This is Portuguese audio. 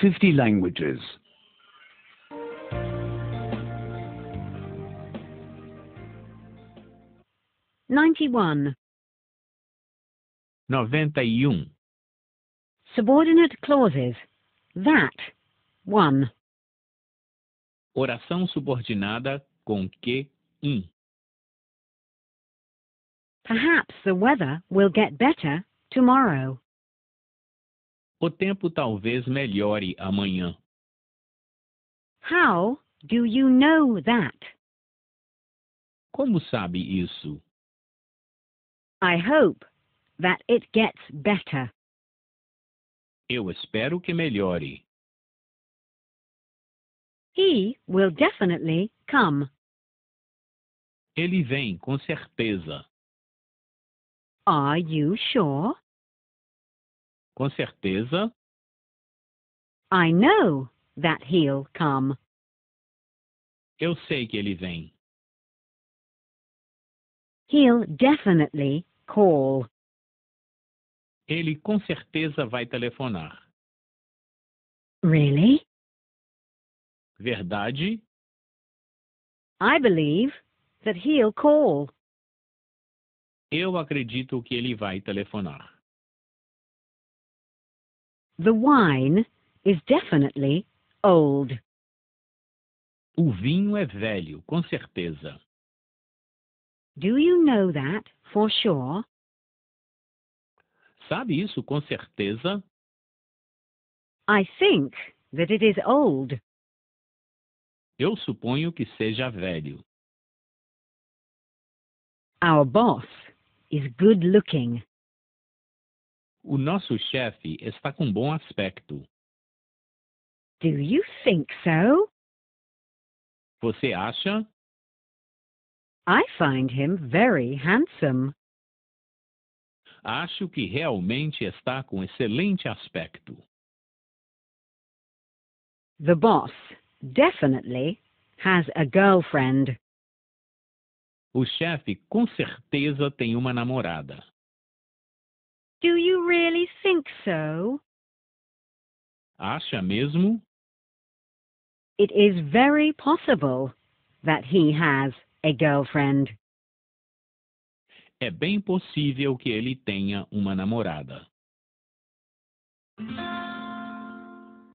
50 languages. Ninety-one. Noventa e um. Subordinate clauses. That. One. Oração subordinada com que um. Perhaps the weather will get better tomorrow. O tempo talvez melhore amanhã. How do you know that? Como sabe isso? I hope that it gets better. Eu espero que melhore. He will definitely come. Ele vem, com certeza. Are you sure? Com certeza. I know that he'll come. Eu sei que ele vem. He'll definitely call. Ele com certeza vai telefonar. Really? Verdade? I believe that he'll call. Eu acredito que ele vai telefonar. The wine is definitely old. O vinho é velho, com certeza. Do you know that for sure? Sabe isso com certeza? I think that it is old. Eu suponho que seja velho. Our boss is good looking. O nosso chefe está com bom aspecto. Do you think so? Você acha? I find him very handsome. Acho que realmente está com excelente aspecto. The boss definitely has a girlfriend. O chefe com certeza tem uma namorada. Do you really think so? Acha mesmo? It is very possible that he has a girlfriend. É bem possível que ele tenha uma namorada.